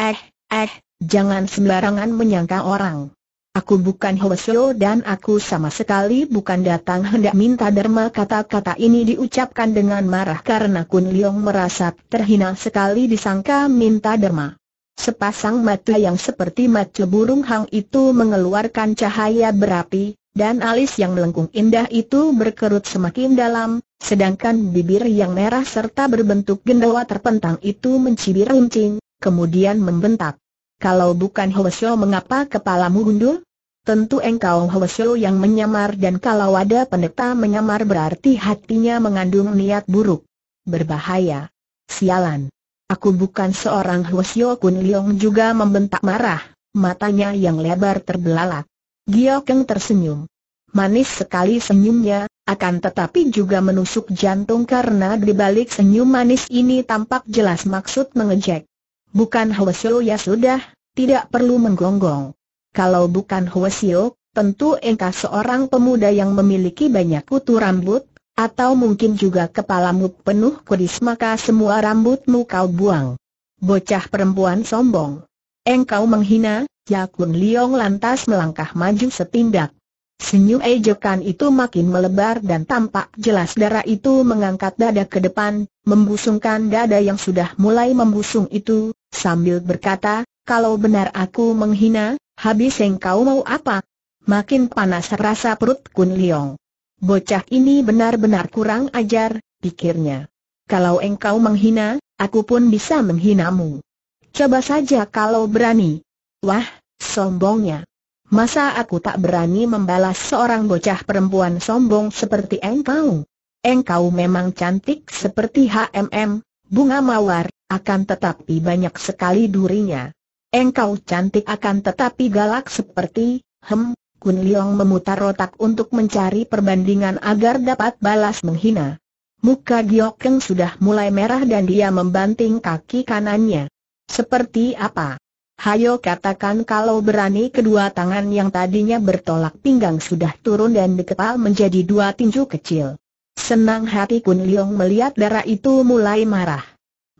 Eh, eh, Jangan sembarangan menyangka orang. Aku bukan Hoesio dan aku sama sekali bukan datang hendak minta derma kata-kata ini diucapkan dengan marah karena Kun Leong merasa terhina sekali disangka minta derma. Sepasang mata yang seperti mata burung hang itu mengeluarkan cahaya berapi, dan alis yang melengkung indah itu berkerut semakin dalam, sedangkan bibir yang merah serta berbentuk gendawa terpentang itu mencibir runcing, kemudian membentak. Kalau bukan Hoesyo mengapa kepalamu gundul? Tentu engkau Hoesyo yang menyamar dan kalau ada pendeta menyamar berarti hatinya mengandung niat buruk. Berbahaya. Sialan. Aku bukan seorang Hoesyo Kun Leong juga membentak marah, matanya yang lebar terbelalak. Giokeng tersenyum. Manis sekali senyumnya, akan tetapi juga menusuk jantung karena dibalik senyum manis ini tampak jelas maksud mengejek. Bukan Hwasyo ya sudah, tidak perlu menggonggong. Kalau bukan Hwasyo, tentu engkau seorang pemuda yang memiliki banyak kutu rambut, atau mungkin juga kepalamu penuh kudis maka semua rambutmu kau buang. Bocah perempuan sombong. Engkau menghina, Yakun Liong lantas melangkah maju setindak. Senyum ejekan itu makin melebar dan tampak jelas darah itu mengangkat dada ke depan, membusungkan dada yang sudah mulai membusung itu, sambil berkata, kalau benar aku menghina, habis yang kau mau apa? Makin panas rasa perut Kun Leong. Bocah ini benar-benar kurang ajar, pikirnya. Kalau engkau menghina, aku pun bisa menghinamu. Coba saja kalau berani. Wah, sombongnya. Masa aku tak berani membalas seorang bocah perempuan sombong seperti engkau? Engkau memang cantik seperti HMM, bunga mawar, akan tetapi banyak sekali durinya. Engkau cantik akan tetapi galak seperti, hem, Kun Liong memutar otak untuk mencari perbandingan agar dapat balas menghina. Muka Giok Keng sudah mulai merah dan dia membanting kaki kanannya. Seperti apa? Hayo katakan kalau berani kedua tangan yang tadinya bertolak pinggang sudah turun dan dikepal menjadi dua tinju kecil. Senang hati Kun Liong melihat darah itu mulai marah.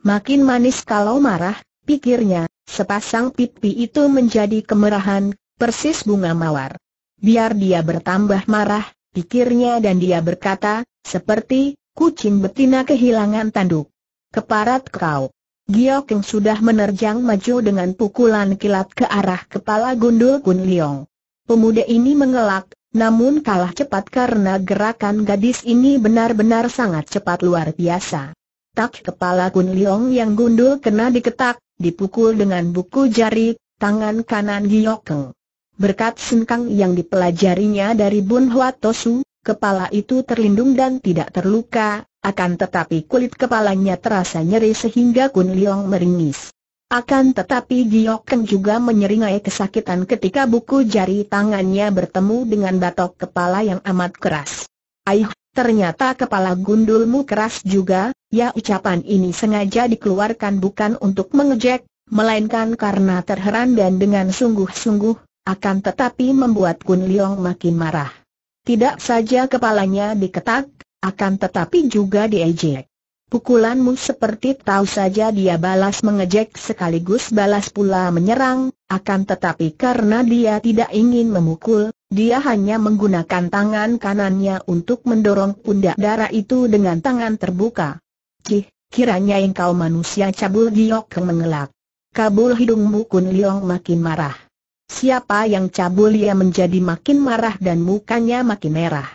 Makin manis kalau marah, pikirnya, sepasang pipi itu menjadi kemerahan, persis bunga mawar. Biar dia bertambah marah, pikirnya dan dia berkata, seperti, kucing betina kehilangan tanduk. Keparat kau. Giok yang sudah menerjang maju dengan pukulan kilat ke arah kepala gundul Kun Liong. Pemuda ini mengelak, namun kalah cepat karena gerakan gadis ini benar-benar sangat cepat luar biasa. Tak kepala Kun Liong yang gundul kena diketak, dipukul dengan buku jari, tangan kanan Giokeng. Berkat sengkang yang dipelajarinya dari Bun Hwa kepala itu terlindung dan tidak terluka, akan tetapi kulit kepalanya terasa nyeri sehingga Kun Liong meringis. Akan tetapi Giokeng juga menyeringai kesakitan ketika buku jari tangannya bertemu dengan batok kepala yang amat keras. Aih, ternyata kepala gundulmu keras juga, Ya ucapan ini sengaja dikeluarkan bukan untuk mengejek, melainkan karena terheran dan dengan sungguh-sungguh, akan tetapi membuat Kun Leong makin marah. Tidak saja kepalanya diketak, akan tetapi juga diejek. Pukulanmu seperti tahu saja dia balas mengejek sekaligus balas pula menyerang, akan tetapi karena dia tidak ingin memukul, dia hanya menggunakan tangan kanannya untuk mendorong pundak darah itu dengan tangan terbuka. Cih, kiranya engkau manusia cabul giok mengelak. Kabul hidungmu Kun liong makin marah. Siapa yang cabul ia menjadi makin marah dan mukanya makin merah.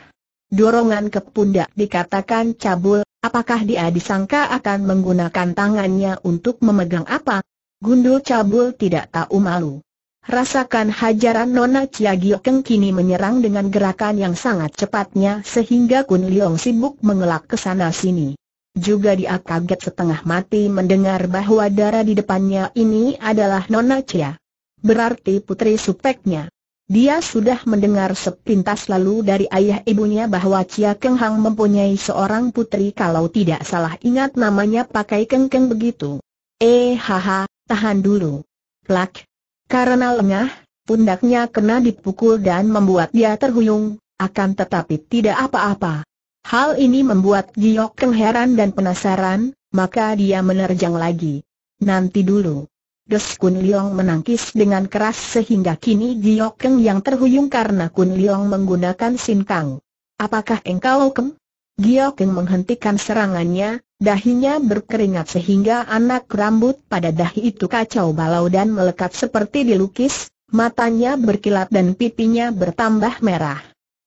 Dorongan ke pundak dikatakan cabul, apakah dia disangka akan menggunakan tangannya untuk memegang apa? Gundul cabul tidak tahu malu. Rasakan hajaran Nona Chia Giokeng kini menyerang dengan gerakan yang sangat cepatnya sehingga Kun Liong sibuk mengelak ke sana sini. Juga dia kaget setengah mati mendengar bahwa darah di depannya ini adalah Nona Cia. Berarti putri supeknya. Dia sudah mendengar sepintas lalu dari ayah ibunya bahwa Cia Keng Hang mempunyai seorang putri kalau tidak salah ingat namanya pakai Keng Keng begitu. Eh haha, tahan dulu. Plak. Karena lengah, pundaknya kena dipukul dan membuat dia terhuyung, akan tetapi tidak apa-apa. Hal ini membuat Giok Keng heran dan penasaran, maka dia menerjang lagi. Nanti dulu. Des Kun Liong menangkis dengan keras sehingga kini Giok Keng yang terhuyung karena Kun Liong menggunakan sinkang. Apakah engkau Keng? Giok Keng menghentikan serangannya, dahinya berkeringat sehingga anak rambut pada dahi itu kacau balau dan melekat seperti dilukis, matanya berkilat dan pipinya bertambah merah.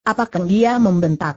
Apakah dia membentak?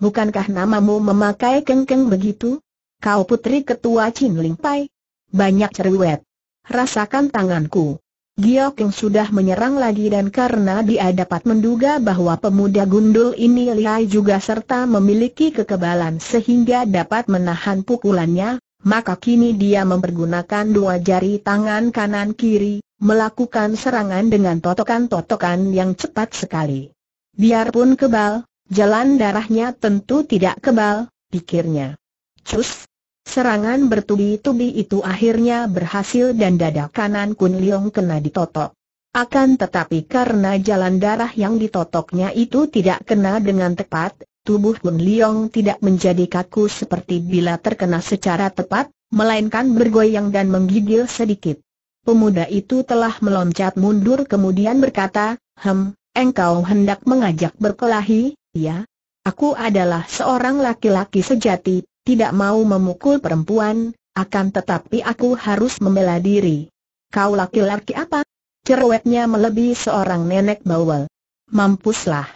Bukankah namamu memakai kengkeng begitu? Kau putri ketua Chin Ling Pai? Banyak cerewet. Rasakan tanganku. Giokeng sudah menyerang lagi dan karena dia dapat menduga bahwa pemuda gundul ini lihai juga serta memiliki kekebalan sehingga dapat menahan pukulannya, maka kini dia mempergunakan dua jari tangan kanan kiri, melakukan serangan dengan totokan-totokan yang cepat sekali. Biarpun kebal, Jalan darahnya tentu tidak kebal, pikirnya. Cus! Serangan bertubi-tubi itu akhirnya berhasil dan dada kanan Kun Leong kena ditotok. Akan tetapi karena jalan darah yang ditotoknya itu tidak kena dengan tepat, tubuh Kun Leong tidak menjadi kaku seperti bila terkena secara tepat, melainkan bergoyang dan menggigil sedikit. Pemuda itu telah meloncat mundur kemudian berkata, Hem, engkau hendak mengajak berkelahi, Ya, aku adalah seorang laki-laki sejati, tidak mau memukul perempuan, akan tetapi aku harus membela diri. Kau laki-laki apa? Cerewetnya melebihi seorang nenek bawel. Mampuslah.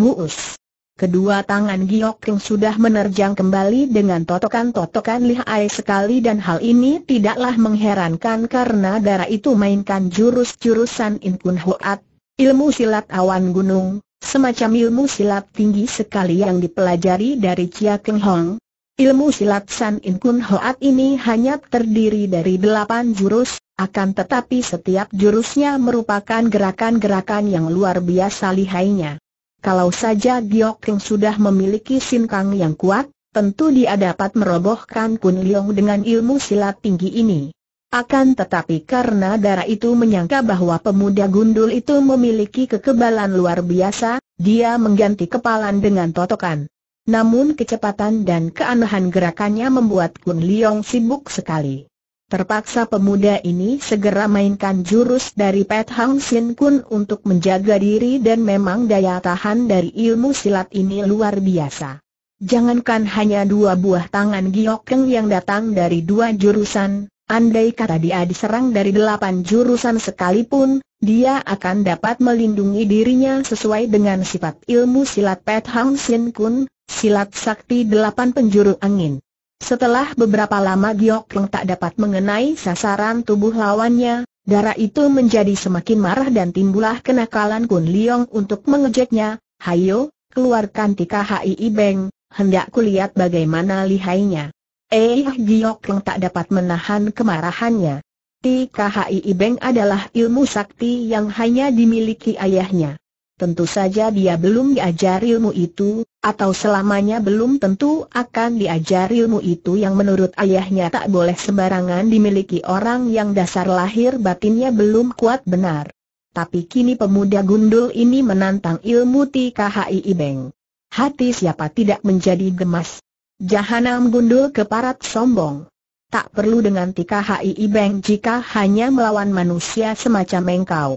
Muus. Kedua tangan Giok yang sudah menerjang kembali dengan totokan-totokan lihai sekali dan hal ini tidaklah mengherankan karena darah itu mainkan jurus-jurusan Inkun Hoat, ilmu silat awan gunung, Semacam ilmu silat tinggi sekali yang dipelajari dari Chia Keng Hong. Ilmu silat San In Kun Hoat ini hanya terdiri dari delapan jurus, akan tetapi setiap jurusnya merupakan gerakan-gerakan yang luar biasa lihainya. Kalau saja Giok Keng sudah memiliki sin Kang yang kuat, tentu dia dapat merobohkan Kun Leong dengan ilmu silat tinggi ini. Akan tetapi karena darah itu menyangka bahwa pemuda gundul itu memiliki kekebalan luar biasa, dia mengganti kepalan dengan totokan. Namun kecepatan dan keanehan gerakannya membuat Kun Leong sibuk sekali. Terpaksa pemuda ini segera mainkan jurus dari Pet Hang Sin Kun untuk menjaga diri dan memang daya tahan dari ilmu silat ini luar biasa. Jangankan hanya dua buah tangan Giokeng yang datang dari dua jurusan, Andai kata dia diserang dari delapan jurusan sekalipun, dia akan dapat melindungi dirinya sesuai dengan sifat ilmu silat Pet Hang Sin Kun, silat sakti delapan penjuru angin. Setelah beberapa lama Giok Leng tak dapat mengenai sasaran tubuh lawannya, darah itu menjadi semakin marah dan timbulah kenakalan Kun Liong untuk mengejeknya, Hayo, keluarkan tika HII Beng, hendak kulihat bagaimana lihainya. Eh Giok tak dapat menahan kemarahannya. TKHI Ibeng adalah ilmu sakti yang hanya dimiliki ayahnya. Tentu saja dia belum diajar ilmu itu, atau selamanya belum tentu akan diajar ilmu itu yang menurut ayahnya tak boleh sembarangan dimiliki orang yang dasar lahir batinnya belum kuat benar. Tapi kini pemuda gundul ini menantang ilmu TKHI Ibeng. Hati siapa tidak menjadi gemas. Jahanam gundul keparat sombong. Tak perlu dengan tika HII Beng jika hanya melawan manusia semacam engkau.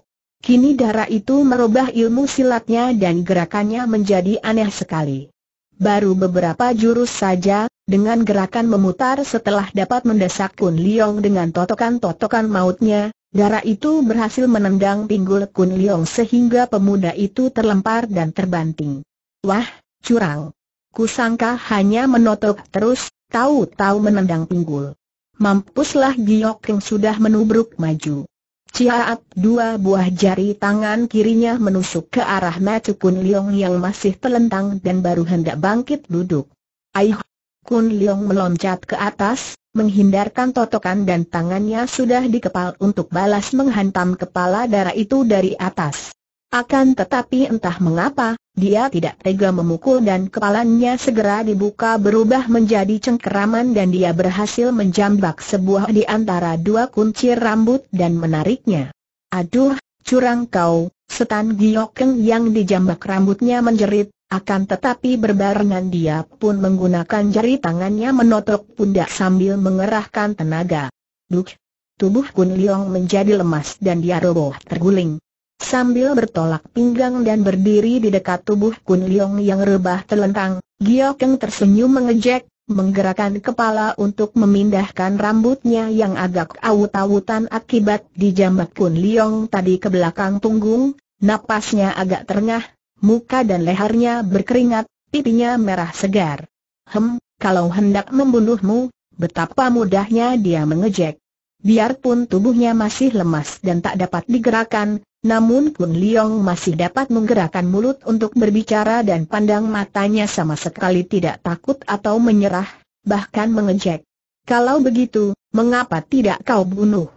Kini darah itu merubah ilmu silatnya dan gerakannya menjadi aneh sekali. Baru beberapa jurus saja, dengan gerakan memutar setelah dapat mendesak Kun Liong dengan totokan-totokan mautnya, darah itu berhasil menendang pinggul Kun Liong sehingga pemuda itu terlempar dan terbanting. Wah, curang! Kusangka hanya menotok terus, tahu-tahu menendang pinggul. Mampuslah Giok yang sudah menubruk maju. Ciaat dua buah jari tangan kirinya menusuk ke arah Matu Kun Leong yang masih telentang dan baru hendak bangkit duduk. Aih! Kun Leong meloncat ke atas, menghindarkan totokan dan tangannya sudah dikepal untuk balas menghantam kepala darah itu dari atas. Akan tetapi entah mengapa, dia tidak tega memukul dan kepalanya segera dibuka berubah menjadi cengkeraman dan dia berhasil menjambak sebuah di antara dua kunci rambut dan menariknya. Aduh, curang kau, setan Giokeng yang dijambak rambutnya menjerit, akan tetapi berbarengan dia pun menggunakan jari tangannya menotok pundak sambil mengerahkan tenaga. Duk! Tubuh Kun Leong menjadi lemas dan dia roboh terguling. Sambil bertolak pinggang dan berdiri di dekat tubuh Kun Leong yang rebah terlentang, Gio Keng tersenyum mengejek, menggerakkan kepala untuk memindahkan rambutnya yang agak awut-awutan akibat dijambak Kun Leong tadi ke belakang punggung, napasnya agak terengah, muka dan lehernya berkeringat, pipinya merah segar. Hem, kalau hendak membunuhmu, betapa mudahnya dia mengejek. Biarpun tubuhnya masih lemas dan tak dapat digerakkan, namun Kun Liong masih dapat menggerakkan mulut untuk berbicara dan pandang matanya sama sekali tidak takut atau menyerah, bahkan mengejek. Kalau begitu, mengapa tidak kau bunuh?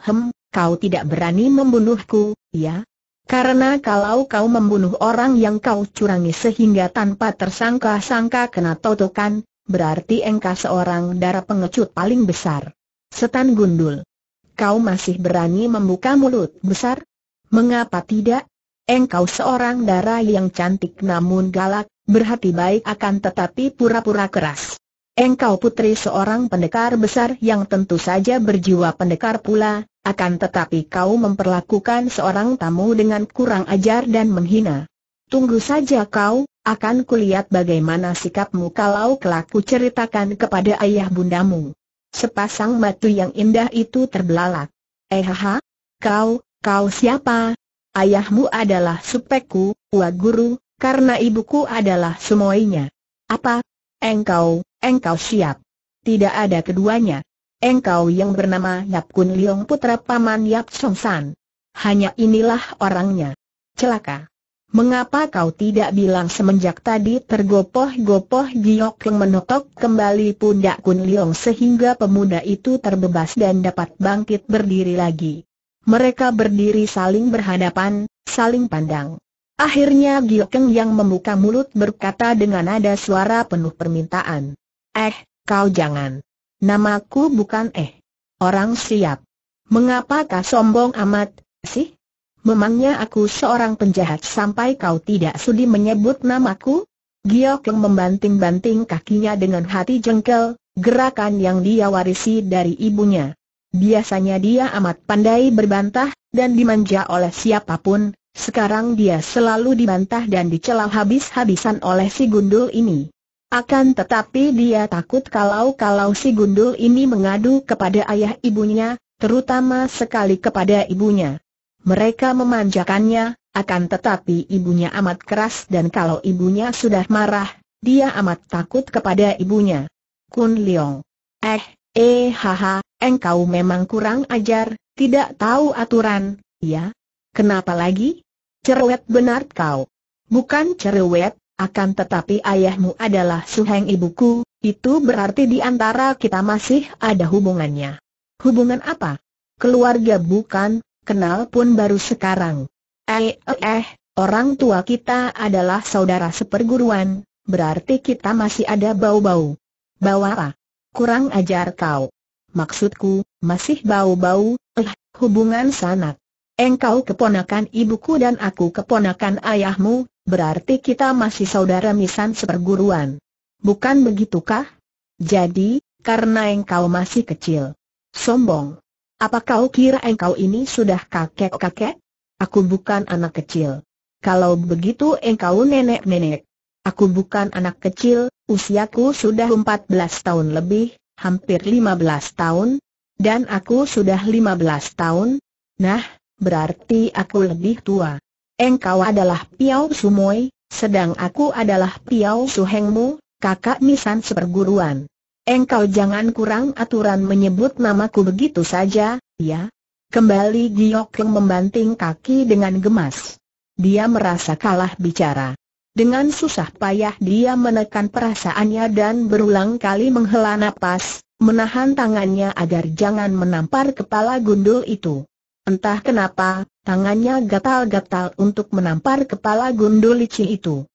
Hem, kau tidak berani membunuhku, ya? Karena kalau kau membunuh orang yang kau curangi sehingga tanpa tersangka-sangka kena totokan, berarti engkau seorang darah pengecut paling besar. Setan gundul. Kau masih berani membuka mulut besar? Mengapa tidak? Engkau seorang darah yang cantik namun galak, berhati baik akan tetapi pura-pura keras. Engkau putri seorang pendekar besar yang tentu saja berjiwa pendekar pula, akan tetapi kau memperlakukan seorang tamu dengan kurang ajar dan menghina. Tunggu saja kau, akan kulihat bagaimana sikapmu kalau kelaku ceritakan kepada ayah bundamu. Sepasang batu yang indah itu terbelalak. Eh ha, kau, Kau siapa? Ayahmu adalah supeku, Wak Guru, karena ibuku adalah semuanya. Apa? Engkau, engkau siap. Tidak ada keduanya. Engkau yang bernama Yap Kun Liong putra paman Yap Song San. Hanya inilah orangnya. Celaka. Mengapa kau tidak bilang semenjak tadi tergopoh-gopoh Giok yang menotok kembali pundak Kun Liong sehingga pemuda itu terbebas dan dapat bangkit berdiri lagi? Mereka berdiri saling berhadapan, saling pandang. Akhirnya Giokeng yang membuka mulut berkata dengan nada suara penuh permintaan. Eh, kau jangan. Namaku bukan eh. Orang siap. Mengapa kau sombong amat, sih? Memangnya aku seorang penjahat sampai kau tidak sudi menyebut namaku? Giokeng membanting-banting kakinya dengan hati jengkel, gerakan yang dia warisi dari ibunya. Biasanya dia amat pandai berbantah, dan dimanja oleh siapapun, sekarang dia selalu dibantah dan dicela habis-habisan oleh si gundul ini. Akan tetapi dia takut kalau-kalau si gundul ini mengadu kepada ayah ibunya, terutama sekali kepada ibunya. Mereka memanjakannya, akan tetapi ibunya amat keras dan kalau ibunya sudah marah, dia amat takut kepada ibunya. Kun Leong. Eh, Eh haha, engkau memang kurang ajar, tidak tahu aturan, ya? Kenapa lagi? Cerewet benar kau. Bukan cerewet, akan tetapi ayahmu adalah suheng ibuku, itu berarti di antara kita masih ada hubungannya. Hubungan apa? Keluarga bukan, kenal pun baru sekarang. Eh, eh, eh orang tua kita adalah saudara seperguruan, berarti kita masih ada bau-bau. Bau apa? Kurang ajar kau. Maksudku, masih bau-bau, eh, hubungan sanak. Engkau keponakan ibuku dan aku keponakan ayahmu, berarti kita masih saudara misan seperguruan. Bukan begitukah? Jadi, karena engkau masih kecil. Sombong. Apa kau kira engkau ini sudah kakek-kakek? Aku bukan anak kecil. Kalau begitu engkau nenek-nenek. Aku bukan anak kecil, usiaku sudah 14 tahun lebih, hampir 15 tahun, dan aku sudah 15 tahun. Nah, berarti aku lebih tua. Engkau adalah Piao Sumoy, sedang aku adalah Piao Suhengmu, kakak nisan seperguruan. Engkau jangan kurang aturan menyebut namaku begitu saja, ya? Kembali Giok yang membanting kaki dengan gemas. Dia merasa kalah bicara. Dengan susah payah dia menekan perasaannya dan berulang kali menghela napas, menahan tangannya agar jangan menampar kepala gundul itu. Entah kenapa, tangannya gatal-gatal untuk menampar kepala gundul licin itu.